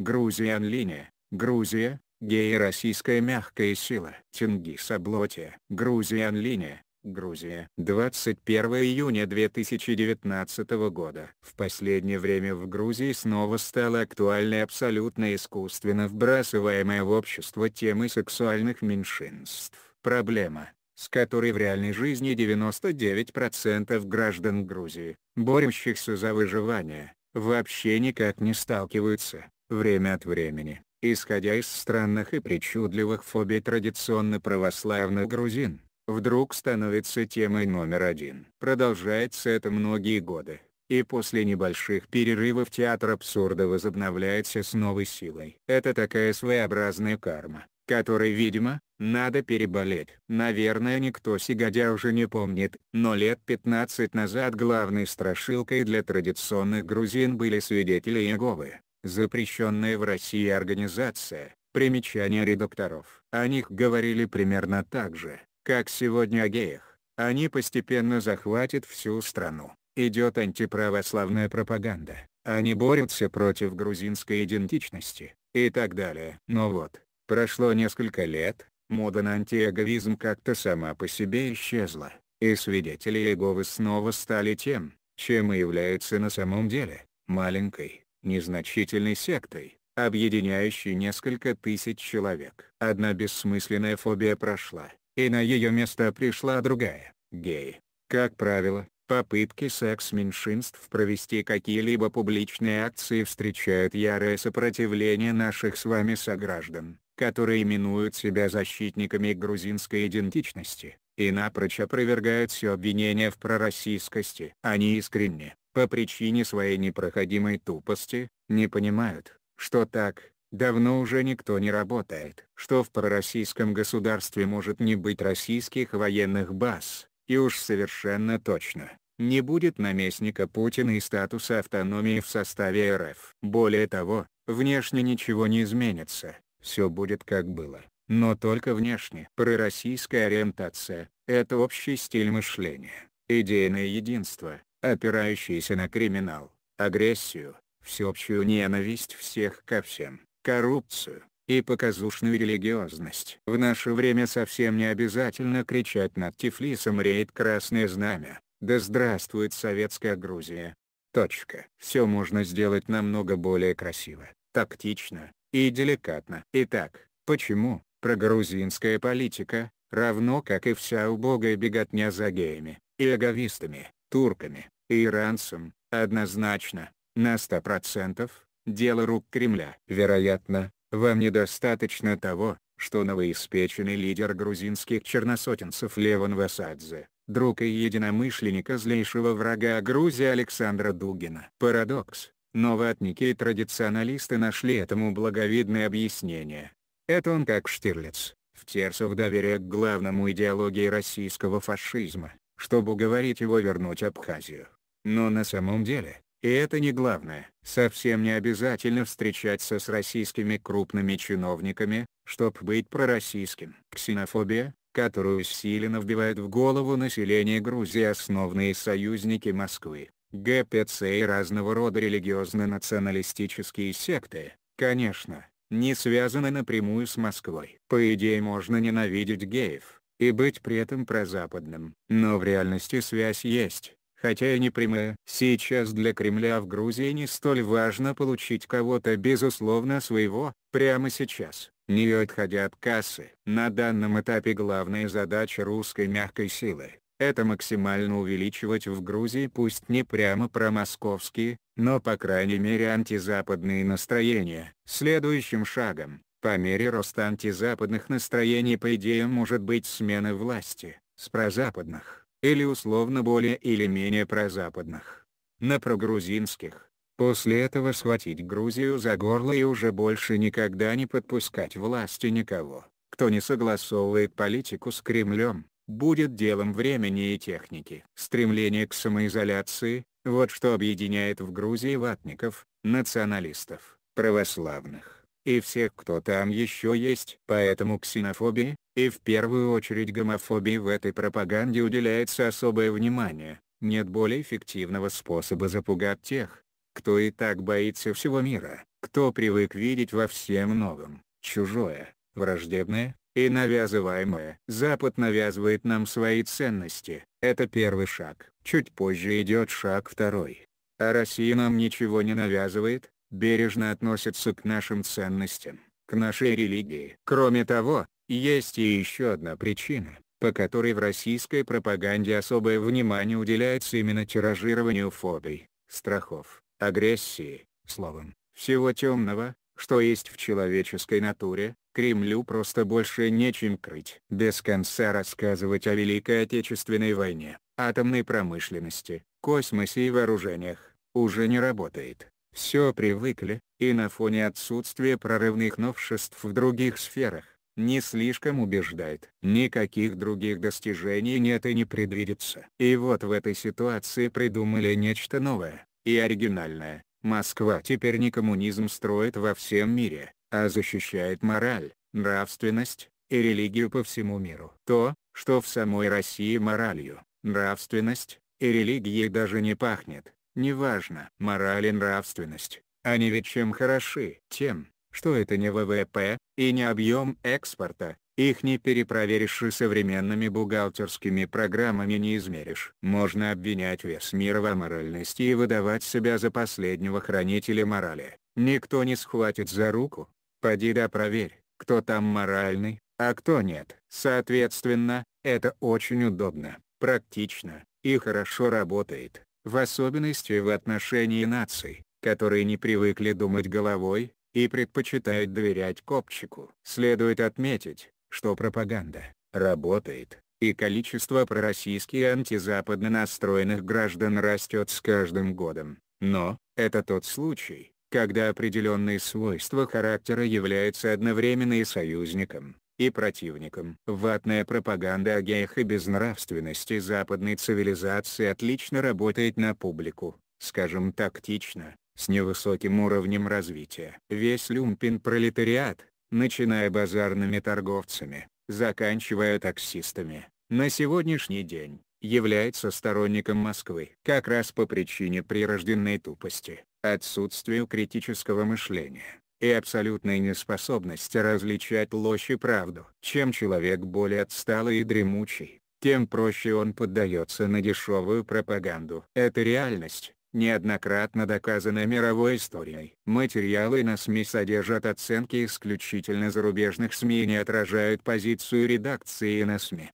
Грузия Анлиния, Грузия, гей-российская мягкая сила. Чингис Аблотия, Грузия Анлиния, Грузия. 21 июня 2019 года. В последнее время в Грузии снова стала актуальной абсолютно искусственно вбрасываемая в общество темы сексуальных меньшинств. Проблема, с которой в реальной жизни 99% граждан Грузии, борющихся за выживание, вообще никак не сталкиваются время от времени, исходя из странных и причудливых фобий традиционно православных грузин, вдруг становится темой номер один. Продолжается это многие годы, и после небольших перерывов театр абсурда возобновляется с новой силой. Это такая своеобразная карма, которой, видимо, надо переболеть. Наверное никто сигодя уже не помнит, но лет 15 назад главной страшилкой для традиционных грузин были свидетели Иеговы запрещенная в России организация, примечание редакторов. О них говорили примерно так же, как сегодня о геях. Они постепенно захватят всю страну. Идет антиправославная пропаганда. Они борются против грузинской идентичности, и так далее. Но вот, прошло несколько лет, мода на антиэговизм как-то сама по себе исчезла, и свидетели Иеговы снова стали тем, чем и являются на самом деле, маленькой, незначительной сектой, объединяющей несколько тысяч человек. Одна бессмысленная фобия прошла, и на ее место пришла другая — геи. Как правило, попытки секс-меньшинств провести какие-либо публичные акции встречают ярое сопротивление наших с вами сограждан, которые именуют себя защитниками грузинской идентичности, и напрочь опровергают все обвинения в пророссийскости. Они искренне, по причине своей непроходимой тупости, не понимают, что так, давно уже никто не работает, что в пророссийском государстве может не быть российских военных баз, и уж совершенно точно, не будет наместника Путина и статуса автономии в составе РФ. Более того, внешне ничего не изменится, все будет как было, но только внешне. Пророссийская ориентация – это общий стиль мышления, идейное единство, опирающиеся на криминал, агрессию, всеобщую ненависть всех ко всем, коррупцию, и показушную религиозность. В наше время совсем не обязательно кричать над Тифлисом «Рейд Красное Знамя», «Да здравствует Советская Грузия!» Точка. Все можно сделать намного более красиво, тактично и деликатно. Итак, почему прогрузинская политика, равно как и вся убогая беготня за геями и эговистами, турками, иранцам, однозначно, на 100%, дело рук Кремля. Вероятно, вам недостаточно того, что новоиспеченный лидер грузинских черносотенцев Леван Васадзе, друг и единомышленника злейшего врага Грузии Александра Дугина. Парадокс, но ватники и традиционалисты нашли этому благовидное объяснение. Это он как Штирлиц, втерся в доверие к главному идеологии российского фашизма, чтобы уговорить его вернуть Абхазию. Но на самом деле, и это не главное, совсем не обязательно встречаться с российскими крупными чиновниками, чтобы быть пророссийским. Ксенофобия, которую усиленно вбивают в голову население Грузии основные союзники Москвы, ГПЦ и разного рода религиозно-националистические секты, конечно, не связаны напрямую с Москвой. По идее можно ненавидеть геев и быть при этом прозападным. Но в реальности связь есть, хотя и не прямая. Сейчас для Кремля в Грузии не столь важно получить кого-то безусловно своего, прямо сейчас, не отходя от кассы. На данном этапе главная задача русской мягкой силы – это максимально увеличивать в Грузии пусть не прямо промосковские, но по крайней мере антизападные настроения. Следующим шагом, по мере роста антизападных настроений по идее может быть смена власти, с прозападных, или условно более или менее прозападных, на прогрузинских. После этого схватить Грузию за горло и уже больше никогда не подпускать власти никого, кто не согласовывает политику с Кремлем, будет делом времени и техники. Стремление к самоизоляции – вот что объединяет в Грузии ватников, националистов, православных и всех кто там еще есть. Поэтому ксенофобии, и в первую очередь гомофобии в этой пропаганде уделяется особое внимание. Нет более эффективного способа запугать тех, кто и так боится всего мира, кто привык видеть во всем новом, чужое, враждебное, и навязываемое. Запад навязывает нам свои ценности, это первый шаг. Чуть позже идет шаг второй. А Россия нам ничего не навязывает, бережно относятся к нашим ценностям, к нашей религии. Кроме того, есть и еще одна причина, по которой в российской пропаганде особое внимание уделяется именно тиражированию фобий, страхов, агрессии, словом, всего темного, что есть в человеческой натуре, Кремлю просто больше нечем крыть. Без конца рассказывать о Великой Отечественной войне, атомной промышленности, космосе и вооружениях, уже не работает все привыкли, и на фоне отсутствия прорывных новшеств в других сферах, не слишком убеждает. Никаких других достижений нет и не предвидится. И вот в этой ситуации придумали нечто новое, и оригинальное. Москва теперь не коммунизм строит во всем мире, а защищает мораль, нравственность и религию по всему миру. То, что в самой России моралью, нравственность и религией даже не пахнет Неважно. Мораль и нравственность, они ведь чем хороши? Тем, что это не ВВП, и не объем экспорта, их не перепроверишь и современными бухгалтерскими программами не измеришь. Можно обвинять весь мир в аморальности и выдавать себя за последнего хранителя морали. Никто не схватит за руку. Поди да проверь, кто там моральный, а кто нет. Соответственно, это очень удобно, практично и хорошо работает в особенности в отношении наций, которые не привыкли думать головой, и предпочитают доверять копчику. Следует отметить, что пропаганда работает, и количество пророссийски и антизападно настроенных граждан растет с каждым годом. Но, это тот случай, когда определенные свойства характера являются одновременно и союзником, и противником. Ватная пропаганда о геях и безнравственности западной цивилизации отлично работает на публику, скажем тактично, с невысоким уровнем развития. Весь люмпин-пролетариат, начиная базарными торговцами, заканчивая таксистами, на сегодняшний день, является сторонником Москвы. Как раз по причине прирожденной тупости, отсутствию критического мышления, и абсолютной неспособности различать ложь и правду. Чем человек более отсталый и дремучий, тем проще он поддается на дешевую пропаганду. Это реальность, неоднократно доказана мировой историей. Материалы на СМИ содержат оценки исключительно зарубежных СМИ и не отражают позицию редакции на СМИ.